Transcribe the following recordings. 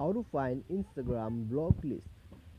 how to find instagram block list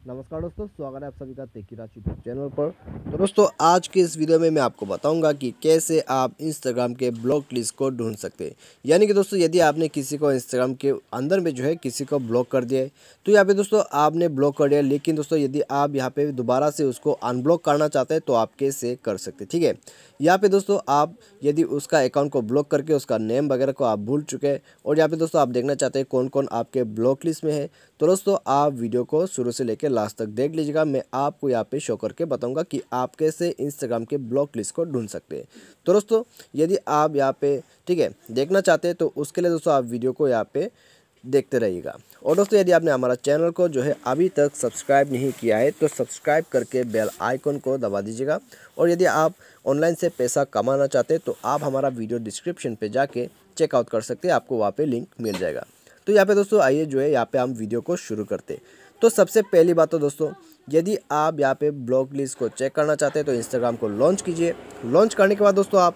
नमस्कार दोस्तों स्वागत है आप सभी का तेकी राज यूट्यूब चैनल पर तो दोस्तों आज के इस वीडियो में मैं आपको बताऊंगा कि कैसे आप इंस्टाग्राम के ब्लॉक लिस्ट को ढूंढ सकते हैं यानी कि दोस्तों यदि आपने किसी को इंस्टाग्राम के अंदर में जो है किसी को ब्लॉक कर दिया है तो यहाँ पे दोस्तों आपने ब्लॉक कर दिया लेकिन दोस्तों यदि आप यहाँ पर दोबारा से उसको अनब्लॉक करना चाहते हैं तो आप कैसे कर सकते ठीक है यहाँ पर दोस्तों आप यदि उसका अकाउंट को ब्लॉक करके उसका नेम वगैरह को आप भूल चुके हैं और यहाँ पर दोस्तों आप देखना चाहते हैं कौन कौन आपके ब्लॉक लिस्ट में है तो दोस्तों आप वीडियो को शुरू से लेकर लास्ट तक देख लीजिएगा मैं आपको यहाँ पे शो करके बताऊँगा कि आप कैसे इंस्टाग्राम के ब्लॉक लिस्ट को ढूंढ सकते हैं तो दोस्तों यदि आप यहाँ पे ठीक है देखना चाहते हैं तो उसके लिए दोस्तों आप वीडियो को यहाँ पे देखते रहिएगा और दोस्तों यदि आपने हमारा चैनल को जो है अभी तक सब्सक्राइब नहीं किया है तो सब्सक्राइब करके बेल आइकन को दबा दीजिएगा और यदि आप ऑनलाइन से पैसा कमाना चाहते हैं तो आप हमारा वीडियो डिस्क्रिप्शन पे जाके चेकआउट कर सकते हैं आपको वहाँ पे लिंक मिल जाएगा तो यहाँ पे दोस्तों आइए जो है यहाँ पे हम वीडियो को शुरू करते हैं तो सबसे पहली बात तो दोस्तों यदि आप यहाँ पे ब्लॉग लिस्ट को चेक करना चाहते हैं तो इंस्टाग्राम को लॉन्च कीजिए लॉन्च करने के बाद दोस्तों आप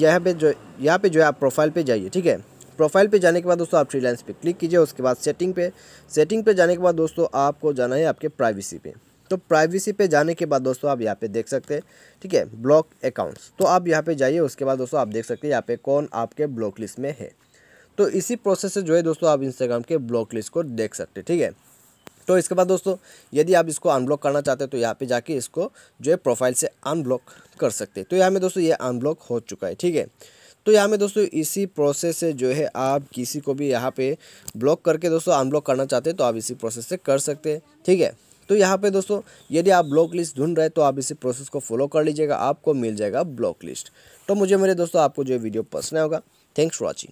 यहाँ पे जो यहाँ पे जो है आप प्रोफाइल पे जाइए ठीक है प्रोफाइल पे जाने के बाद दोस्तों आप फ्रीलांस पे क्लिक कीजिए उसके बाद सेटिंग पे सेटिंग पे जाने के बाद दोस्तों आपको जाना है आपके प्राइवेसी पे तो प्राइवेसी पे जाने के बाद दोस्तों आप यहाँ पे देख सकते हैं ठीक है ब्लॉक अकाउंट्स तो आप यहाँ पे जाइए उसके बाद दोस्तों आप देख सकते हैं यहाँ पे कौन आपके ब्लॉक लिस्ट में है तो इसी प्रोसेस से जो है दोस्तों आप इंस्टाग्राम के ब्लॉक लिस्ट को देख सकते हैं ठीक है तो इसके बाद दोस्तों यदि आप इसको अनब्लॉक करना चाहते हैं तो यहाँ पे जाके इसको जो है प्रोफाइल से अनब्लॉक कर सकते हैं तो यहाँ में दोस्तों ये अनब्लॉक हो चुका है ठीक है तो यहाँ में दोस्तों इसी प्रोसेस से जो है आप किसी को भी यहाँ पे ब्लॉक करके दोस्तों अनब्लॉक करना चाहते हैं तो आप इसी प्रोसेस से कर सकते हैं ठीक है तो यहाँ पे दोस्तों यदि आप ब्लॉक लिस्ट ढूंढ रहे तो आप इसी प्रोसेस को फॉलो कर लीजिएगा आपको मिल जाएगा ब्लॉक लिस्ट तो मुझे मेरे दोस्तों आपको जो वीडियो पसंद आएगा थैंक्स फॉर वॉचिंग